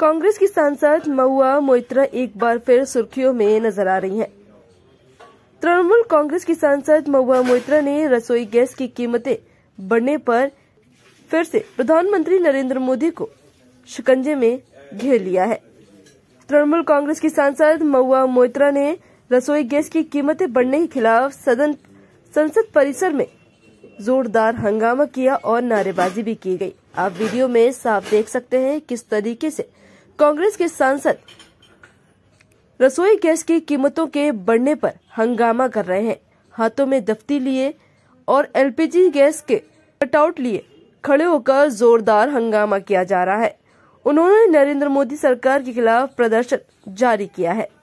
कांग्रेस की सांसद महुआ मोइत्रा एक बार फिर सुर्खियों में नजर आ रही हैं। तृणमूल कांग्रेस की सांसद महुआ मोइत्रा ने रसोई गैस की कीमतें बढ़ने पर फिर से प्रधानमंत्री नरेंद्र मोदी को शिकंजे में घेर लिया है तृणमूल कांग्रेस की सांसद महुआ मोइत्रा ने रसोई गैस की कीमतें बढ़ने के खिलाफ सदन संसद परिसर में जोरदार हंगामा किया और नारेबाजी भी की गई आप वीडियो में साफ देख सकते हैं किस तरीके से कांग्रेस के सांसद रसोई गैस की कीमतों के बढ़ने पर हंगामा कर रहे हैं हाथों में दफ्ती लिए और एलपीजी गैस के कटआउट लिए खड़े होकर जोरदार हंगामा किया जा रहा है उन्होंने नरेंद्र मोदी सरकार के खिलाफ प्रदर्शन जारी किया है